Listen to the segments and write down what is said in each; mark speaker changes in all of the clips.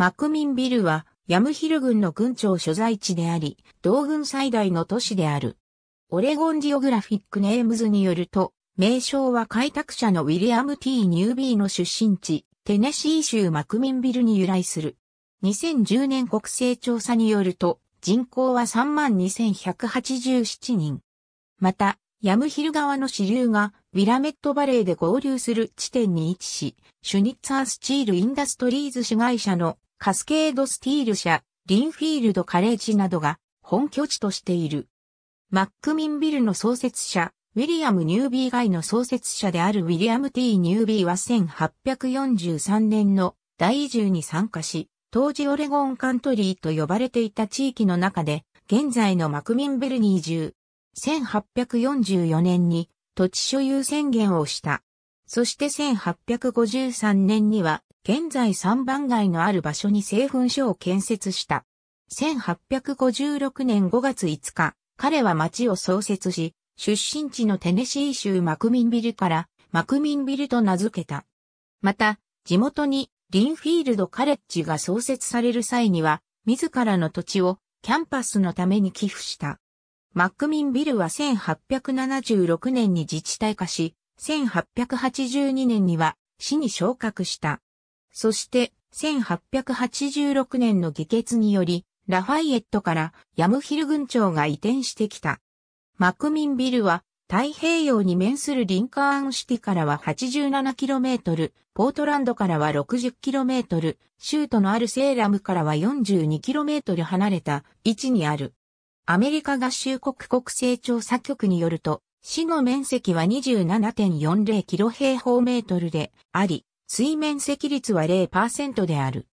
Speaker 1: マクミンビルは、ヤムヒル郡の郡庁所在地であり、同郡最大の都市である。オレゴンジオグラフィックネームズによると、名称は開拓者のウィリアム・ T・ ニュービーの出身地、テネシー州マクミンビルに由来する。2010年国勢調査によると、人口は32,187人。また、ヤムヒル川の支流がウィラメットバレーで合流する地点に位置し、シュニッツァースチールインダストリーズ市会社のカスケードスティール社、リンフィールドカレッジなどが本拠地としている。マックミンビルの創設者、ウィリアム・ニュービー外の創設者であるウィリアム・ T・ ニュービーは1843年の大移住に参加し、当時オレゴンカントリーと呼ばれていた地域の中で、現在のマクミンベルに移住。1844年に土地所有宣言をした。そして1853年には現在3番街のある場所に製粉所を建設した。1856年5月5日、彼は町を創設し、出身地のテネシー州マクミンビルからマクミンビルと名付けた。また、地元にリンフィールドカレッジが創設される際には、自らの土地をキャンパスのために寄付した。マックミンビルは1876年に自治体化し、1882年には市に昇格した。そして、1886年の議決により、ラファイエットからヤムヒル郡長が移転してきた。マクミンビルは太平洋に面するリンカーンシティからは 87km、ポートランドからは 60km、州都のあるセーラムからは 42km 離れた位置にある。アメリカ合衆国国勢調査局によると、市の面積は27.40キロ平方メートルであり、水面積率は0%である。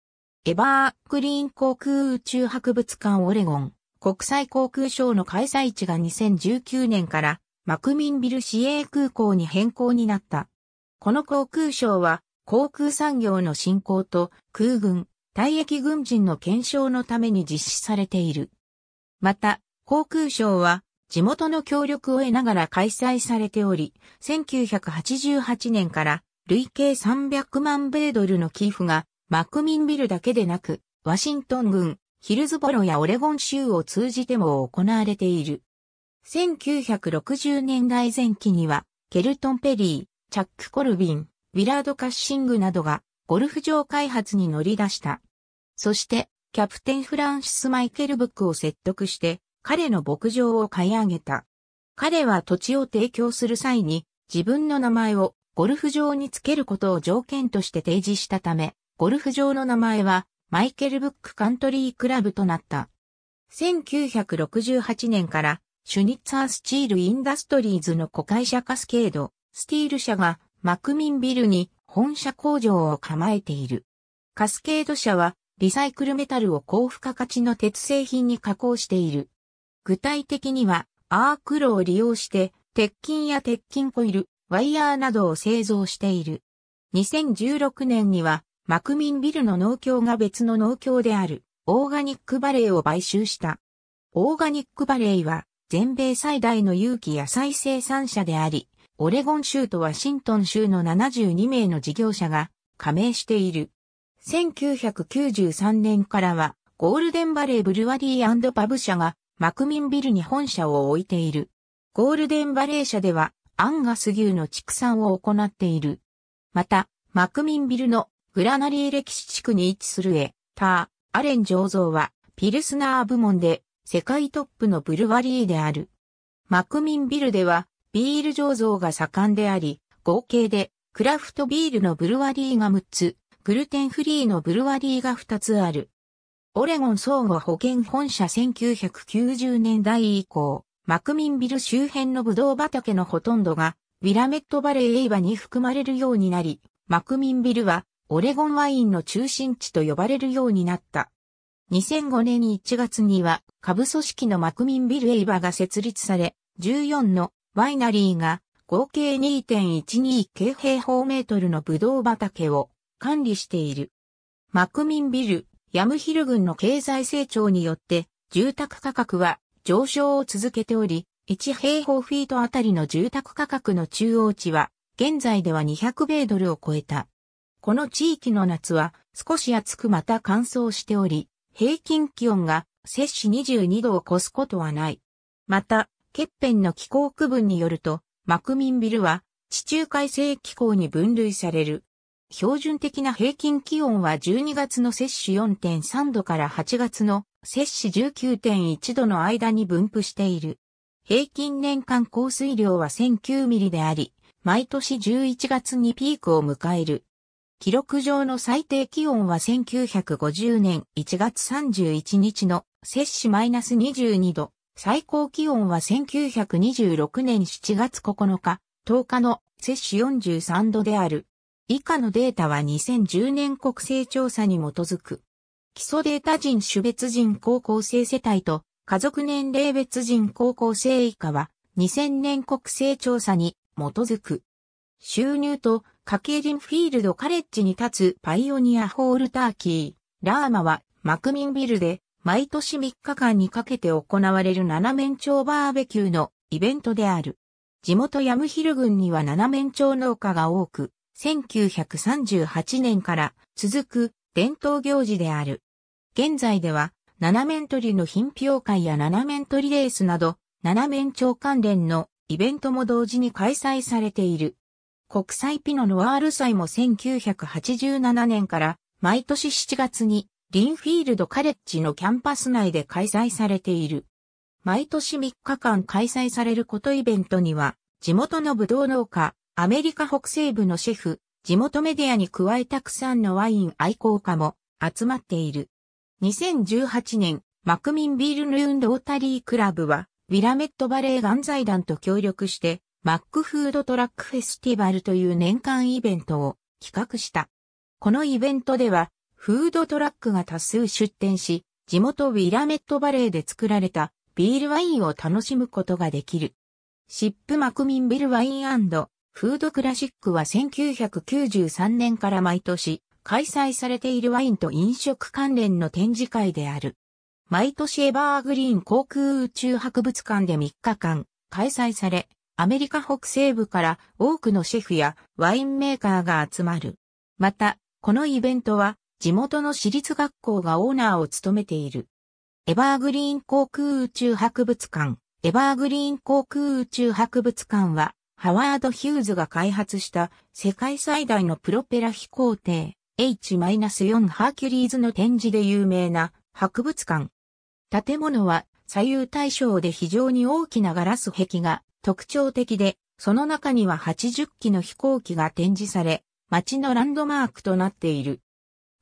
Speaker 1: エバークリーン航空宇宙博物館オレゴン国際航空ショーの開催地が2019年からマクミンビル市営空港に変更になった。この航空ショーは航空産業の振興と空軍、退役軍人の検証のために実施されている。また、航空ショーは地元の協力を得ながら開催されており、1988年から累計300万米ドルの寄付が、マクミンビルだけでなく、ワシントン郡、ヒルズボロやオレゴン州を通じても行われている。1960年代前期には、ケルトン・ペリー、チャック・コルビン、ウィラード・カッシングなどが、ゴルフ場開発に乗り出した。そして、キャプテン・フランシス・マイケル・ブックを説得して、彼の牧場を買い上げた。彼は土地を提供する際に、自分の名前をゴルフ場につけることを条件として提示したため、ゴルフ場の名前はマイケルブックカントリークラブとなった。1968年からシュニッツァースチールインダストリーズの子会社カスケード、スティール社がマクミンビルに本社工場を構えている。カスケード社はリサイクルメタルを高付加価値の鉄製品に加工している。具体的にはアークロを利用して鉄筋や鉄筋コイル、ワイヤーなどを製造している。2016年には、マクミンビルの農協が別の農協である、オーガニックバレーを買収した。オーガニックバレーは、全米最大の有機野菜生産者であり、オレゴン州とワシントン州の72名の事業者が加盟している。1993年からは、ゴールデンバレーブルワリーパブ社がマクミンビルに本社を置いている。ゴールデンバレー社では、アンガス牛の畜産を行っている。また、マクミンビルのグラナリー歴史地区に位置するエ、ター、アレン醸造は、ピルスナー部門で世界トップのブルワリーである。マクミンビルでは、ビール醸造が盛んであり、合計で、クラフトビールのブルワリーが6つ、グルテンフリーのブルワリーが2つある。オレゴン総合保険本社1990年代以降、マクミンビル周辺のブドウ畑のほとんどが、ウィラメットバレーエイバに含まれるようになり、マクミンビルは、オレゴンワインの中心地と呼ばれるようになった。2005年1月には、下部組織のマクミンビルエイバが設立され、14のワイナリーが合計2.12京平方メートルのブドウ畑を管理している。マクミンビル、ヤムヒル郡の経済成長によって、住宅価格は上昇を続けており、1平方フィートあたりの住宅価格の中央値は、現在では200米ドルを超えた。この地域の夏は少し暑くまた乾燥しており、平均気温が摂氏22度を超すことはない。また、欠片の気候区分によると、マクミンビルは地中海性気候に分類される標準的な平均気温は12月の摂氏4.3度から8月の摂氏19.1度の間に分布している。平均年間降水量は1009ミリであり、毎年11月にピークを迎える。記録上の最低気温は1950年1月31日の摂氏マイナス22度。最高気温は1926年7月9日、10日の摂氏43度である。以下のデータは2010年国勢調査に基づく。基礎データ人種別人高校生世帯と家族年齢別人高校生以下は2000年国勢調査に基づく。収入と家計人ンフィールドカレッジに立つパイオニアホールターキー、ラーマはマクミンビルで毎年3日間にかけて行われる七面鳥バーベキューのイベントである。地元ヤムヒル郡には七面鳥農家が多く、1938年から続く伝統行事である。現在では、七面鳥の品評会や七面鳥レースなど、七面鳥関連のイベントも同時に開催されている。国際ピノノワール祭も1987年から毎年7月にリンフィールドカレッジのキャンパス内で開催されている。毎年3日間開催されることイベントには、地元のブドウ農家、アメリカ北西部のシェフ、地元メディアに加えたくさんのワイン愛好家も集まっている。2018年、マクミンビールヌーンロータリークラブは、ウィラメットバレーガン財団と協力して、マックフードトラックフェスティバルという年間イベントを企画した。このイベントでは、フードトラックが多数出展し、地元ウィラメットバレーで作られたビールワインを楽しむことができる。シップマクミンビルワインフードクラシックは1993年から毎年開催されているワインと飲食関連の展示会である。毎年エバーグリーン航空宇宙博物館で3日間開催され、アメリカ北西部から多くのシェフやワインメーカーが集まる。また、このイベントは地元の私立学校がオーナーを務めている。エバーグリーン航空宇宙博物館。エバーグリーン航空宇宙博物館はハワード・ヒューズが開発した世界最大のプロペラ飛行艇 H-4 ハーキュリーズの展示で有名な博物館。建物は左右対称で非常に大きなガラス壁が特徴的で、その中には80機の飛行機が展示され、街のランドマークとなっている。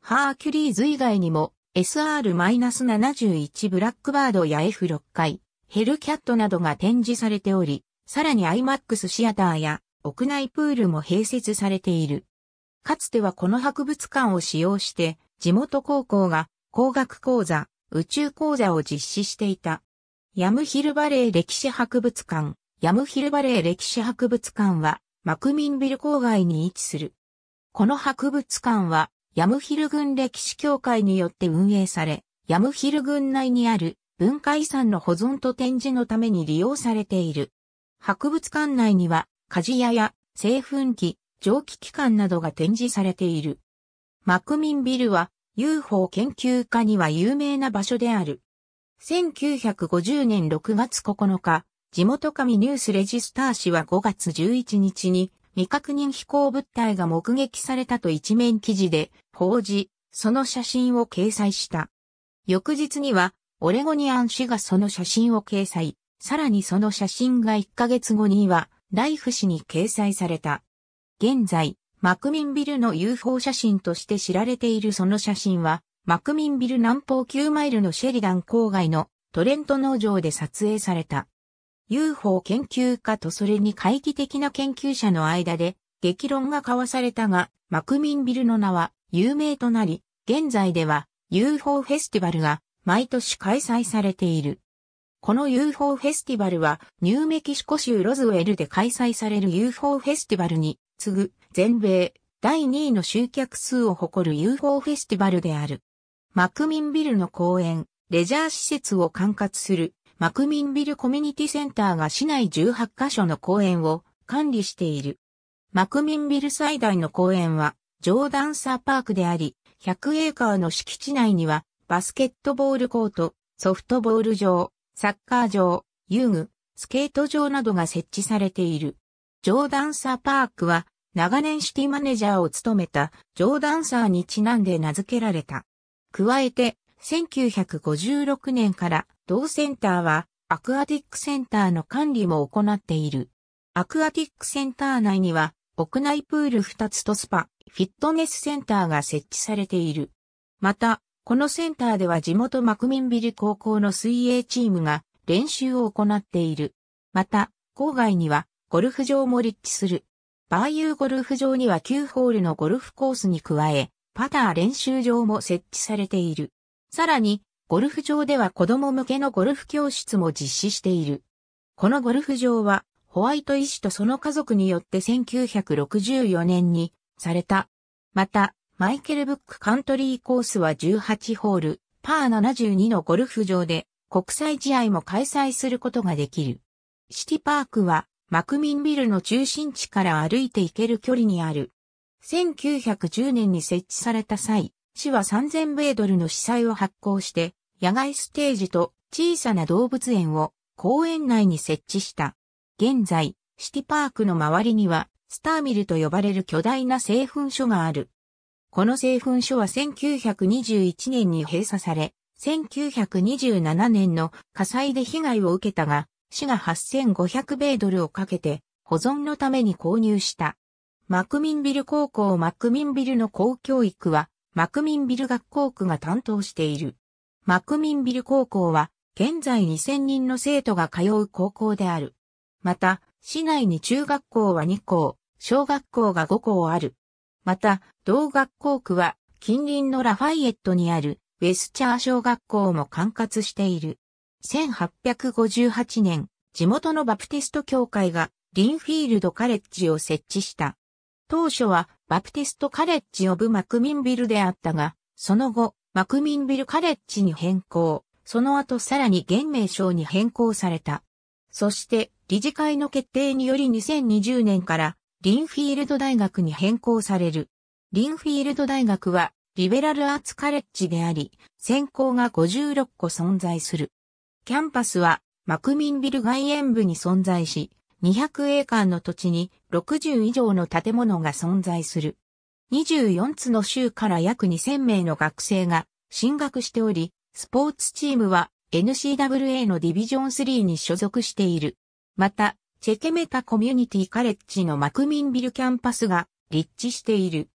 Speaker 1: ハーキュリーズ以外にも SR-71 ブラックバードや F6 回、ヘルキャットなどが展示されており、さらに IMAX シアターや屋内プールも併設されている。かつてはこの博物館を使用して地元高校が工学講座、宇宙講座を実施していた。ヤムヒルバレー歴史博物館。ヤムヒルバレー歴史博物館はマクミンビル郊外に位置する。この博物館はヤムヒル軍歴史協会によって運営され、ヤムヒル軍内にある文化遺産の保存と展示のために利用されている。博物館内には、鍛冶屋や製粉機、蒸気機関などが展示されている。マクミンビルは UFO 研究家には有名な場所である。1950年6月9日、地元紙ニュースレジスター紙は5月11日に未確認飛行物体が目撃されたと一面記事で報じ、その写真を掲載した。翌日には、オレゴニアン氏がその写真を掲載。さらにその写真が1ヶ月後には、ライフ誌に掲載された。現在、マクミンビルの UFO 写真として知られているその写真は、マクミンビル南方9マイルのシェリダン郊外のトレント農場で撮影された。UFO 研究家とそれに懐疑的な研究者の間で激論が交わされたが、マクミンビルの名は有名となり、現在では UFO フェスティバルが毎年開催されている。この UFO フェスティバルは、ニューメキシコ州ロズウェルで開催される UFO フェスティバルに、次ぐ、全米、第2位の集客数を誇る UFO フェスティバルである。マクミンビルの公園、レジャー施設を管轄する、マクミンビルコミュニティセンターが市内18カ所の公園を管理している。マクミンビル最大の公園は、ジョーダンサーパークであり、100エーカーの敷地内には、バスケットボールコート、ソフトボール場、サッカー場、遊具、スケート場などが設置されている。ジョーダンサーパークは、長年シティマネージャーを務めたジョーダンサーにちなんで名付けられた。加えて、1956年から同センターはアクアティックセンターの管理も行っている。アクアティックセンター内には屋内プール2つとスパ、フィットネスセンターが設置されている。また、このセンターでは地元マクミンビル高校の水泳チームが練習を行っている。また、郊外にはゴルフ場も立地する。バーユーゴルフ場には9ホールのゴルフコースに加え、パター練習場も設置されている。さらに、ゴルフ場では子供向けのゴルフ教室も実施している。このゴルフ場は、ホワイト医師とその家族によって1964年にされた。また、マイケルブックカントリーコースは18ホール、パー72のゴルフ場で国際試合も開催することができる。シティパークはマクミンビルの中心地から歩いて行ける距離にある。1910年に設置された際、市は3000米ドルの資材を発行して、野外ステージと小さな動物園を公園内に設置した。現在、シティパークの周りには、スターミルと呼ばれる巨大な製粉所がある。この製粉所は1921年に閉鎖され、1927年の火災で被害を受けたが、市が8500米ドルをかけて保存のために購入した。マクミンビル高校マクミンビルの公教育はマクミンビル学校区が担当している。マクミンビル高校は現在2000人の生徒が通う高校である。また、市内に中学校は2校、小学校が5校ある。また、同学校区は近隣のラファイエットにあるウェスチャー小学校も管轄している。1858年、地元のバプティスト教会がリンフィールドカレッジを設置した。当初はバプティストカレッジオブマクミンビルであったが、その後、マクミンビルカレッジに変更、その後さらに現名称に変更された。そして、理事会の決定により2020年からリンフィールド大学に変更される。リンフィールド大学は、リベラルアーツカレッジであり、専攻が56個存在する。キャンパスは、マクミンビル外縁部に存在し、200エーカーの土地に60以上の建物が存在する。24つの州から約2000名の学生が進学しており、スポーツチームは n c w a のディビジョン3に所属している。また、チェケメタコミュニティカレッジのマクミンビルキャンパスが立地している。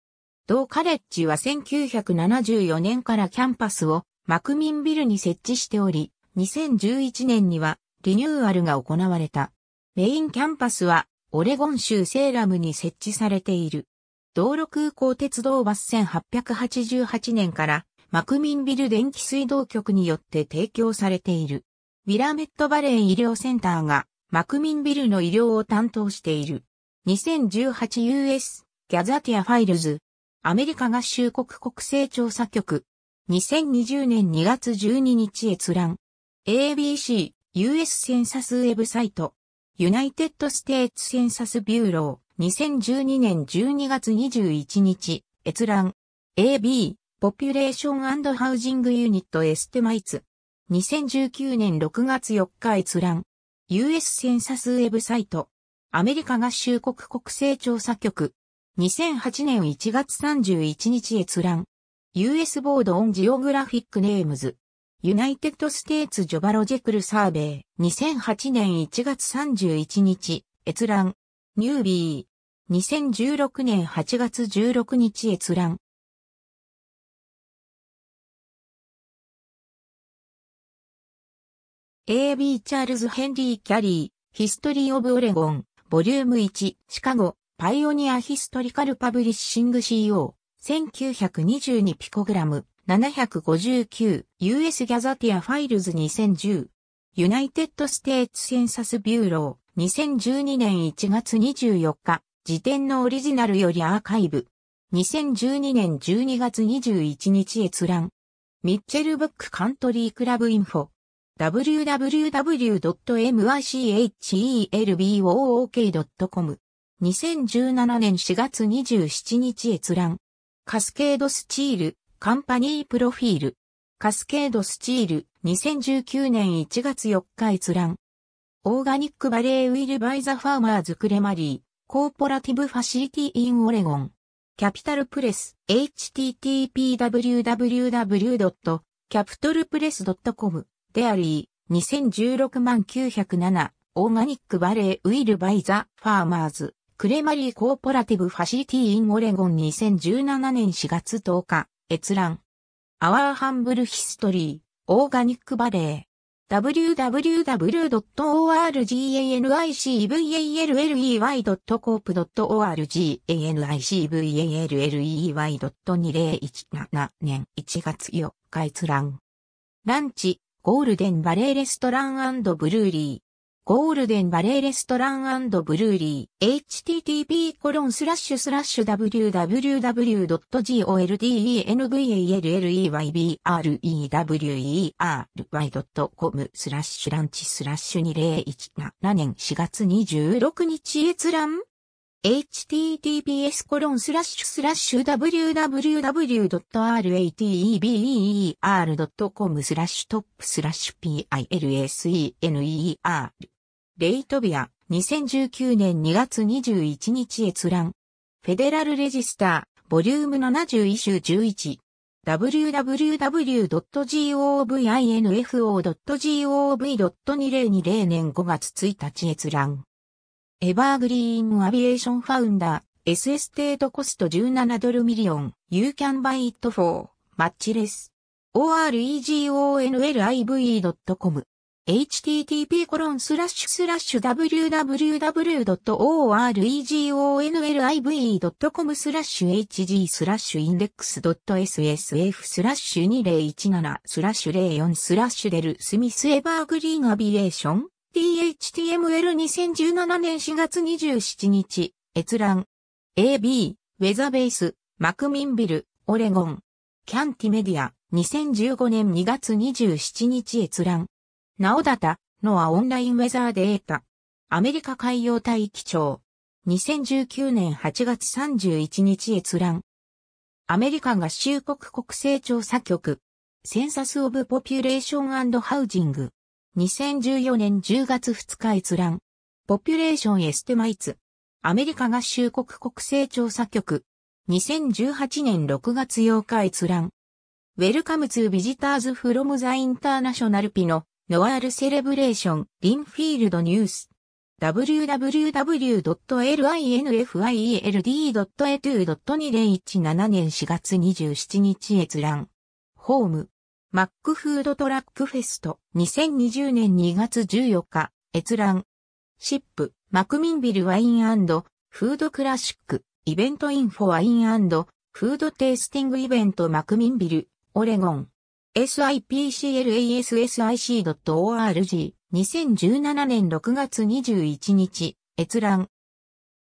Speaker 1: 同カレッジは1974年からキャンパスをマクミンビルに設置しており、2011年にはリニューアルが行われた。メインキャンパスはオレゴン州セーラムに設置されている。道路空港鉄道バス1888年からマクミンビル電気水道局によって提供されている。ウィラメットバレー医療センターがマクミンビルの医療を担当している。2018US ギャザティアファイルズアメリカ合衆国国勢調査局2020年2月12日閲覧 ABC US センサスウェブサイトユナイテッドステーツセンサスビューロー2012年12月21日閲覧 AB ポピュレーションハウジングユニットエステマイツ2019年6月4日閲覧 US センサスウェブサイト。アメリカ合衆国国勢調査局。2008年1月31日閲覧。US ボードオンジオグラフィックネームズ。ユナイテッドステーツジョバロジェクルサーベイ。2008年1月31日閲覧。ニュービー。2016年8月16日閲覧。A.B. チャールズ・ヘンリー・キャリー、ヒストリー・オブ・オレゴン、ボリューム1、シカゴ、パイオニア・ヒストリカル・パブリッシング CO、1922ピコグラム、759、US ギャザティア・ファイルズ2010、ユナイテッド・ステーツ・センサス・ビューロー、2012年1月24日、辞典のオリジナルよりアーカイブ、2012年12月21日閲覧、ミッチェル・ブック・カントリー・クラブ・インフォ、www.mychelbook.com。2017年4月27日閲覧。カスケードスチール、カンパニープロフィール。カスケードスチール、2019年1月4日閲覧。オーガニックバレーウィルバイザファーマーズクレマリー、コーポラティブファシリティインオレゴン。キャピタルプレス、http://www.capitalpress.com デアリー、2016万907、オーガニックバレーウィルバイザ・ファーマーズ、クレマリーコーポラティブファシリティインオレゴン2017年4月10日、閲覧。アワーハンブルヒストリー、オーガニックバレー。w w w o r g a n i c v a l l e y l y c o o p o r g a n i c v a l l e y l e y 2 0 1 7年1月4日閲覧。ランチ、ゴールデンバレーレストランブルーリー。ゴールデンバレーレストランブルーリー http www.goldenvalereyber.com スラッシュランチスラッシュ2017年4月26日閲覧 https www.rateber.com スラッシュトップスラッシュ pilsener レイトビア2019年2月21日閲覧フェデラルレジスターボリューム70週11 www.govinfo.gov.2020 年5月1日閲覧エバーグリーンアビエーションファウンダー、S エステートコスト17ドルミリオン、You can buy it for, マッチレス。oregonlive.com http コロンスラッシュスラッシュ www.oregonlive.com スラッシュ hg スラッシュインデックス .ssf スラッシュ2017スラッシュ04スラッシュデルスミスエバーグリーンアビエーション THTML2017 年4月27日、閲覧。AB、ウェザベース、マクミンビル、オレゴン。キャンティメディア、2015年2月27日閲覧。ナオダタ、ノアオンラインウェザーデータ。アメリカ海洋大気庁。2019年8月31日閲覧。アメリカ合衆国国勢調査局。センサス・オブ・ポピュレーション・ハウジング。2014年10月2日閲覧。ポピュレーションエステマイツ。アメリカ合衆国国勢調査局。2018年6月8日閲覧。Welcome to Visitors from the International ピノ、ノワールセレブレーション、リンフィールドニュース。www.linfield.edu.2017 年4月27日閲覧。ホーム。マックフードトラックフェスト2020年2月14日閲覧シップマクミンビルワインフードクラシックイベントインフォワインフードテイスティングイベントマクミンビルオレゴン sipclassic.org 2017年6月21日閲覧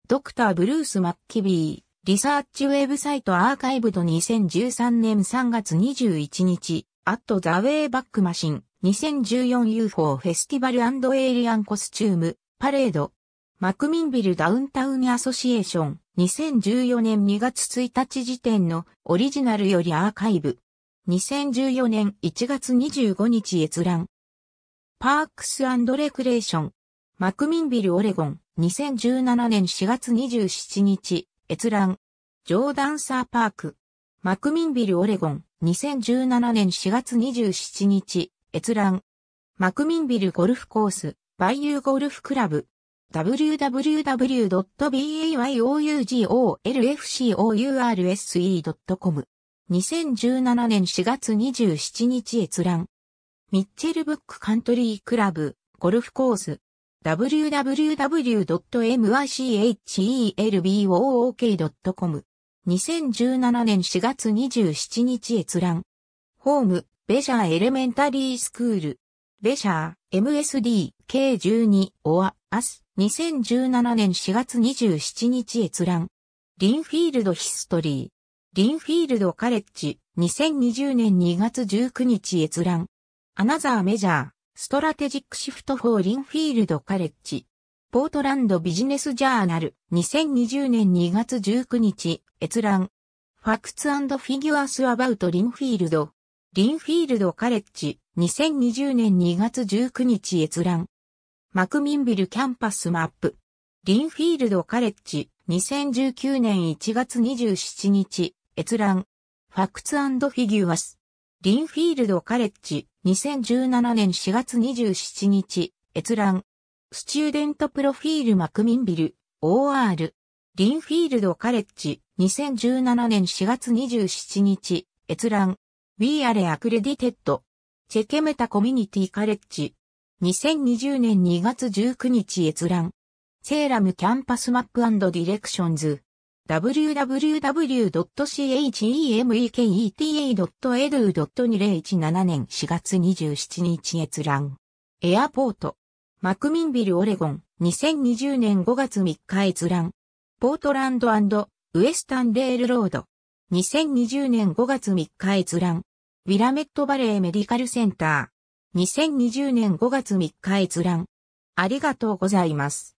Speaker 1: ドクター・ブルース・マッキビーリサーチウェブサイトアーカイブド2013年3月21日アット・ザ・ウェイ・バック・マシン、2014UFO フェスティバルエイリアン・コスチューム、パレード、マクミンビル・ダウンタウン・アソシエーション、2014年2月1日時点のオリジナルよりアーカイブ、2014年1月25日閲覧、パークスレクレーション、マクミンビル・オレゴン、2017年4月27日、閲覧、ジョーダンサーパーク、マクミンビル・オレゴン、2017年4月27日、閲覧。マクミンビルゴルフコース、バイユーゴルフクラブ。www.bayougolfcourse.com 2017年4月27日閲覧。ミッチェルブックカントリークラブ、ゴルフコース。www.mychelbook.com 2017年4月27日閲覧。ホーム、ベジャーエレメンタリースクール。ベシャー、MSD、K12、オア、アス、2017年4月27日閲覧。リンフィールドヒストリー。リンフィールドカレッジ、2020年2月19日閲覧。アナザーメジャー、ストラテジックシフトフォーリンフィールドカレッジ。ポートランドビジネスジャーナル、2020年2月19日、閲覧。ファクツフィギュアスアバウトリンフィールド。リンフィールドカレッジ、2020年2月19日閲覧。マクミンビルキャンパスマップ。リンフィールドカレッジ、2019年1月27日、閲覧。ファクツフィギュアス。リンフィールドカレッジ、2017年4月27日、閲覧。スチューデントプロフィールマクミンビル、OR、リンフィールドカレッジ、2017年4月27日、閲覧、We are accredited, チェケメタコミュニティカレッジ、2020年2月19日閲覧、セーラムキャンパスマップディレクションズ、www.chemeketa.edu.2017 年4月27日閲覧、エアポート、マクミンビル・オレゴン、2020年5月3日閲覧。ポートランドウエスタンレールロード。2020年5月3日閲覧。ウィラメットバレーメディカルセンター。2020年5月3日閲覧。ありがとうございます。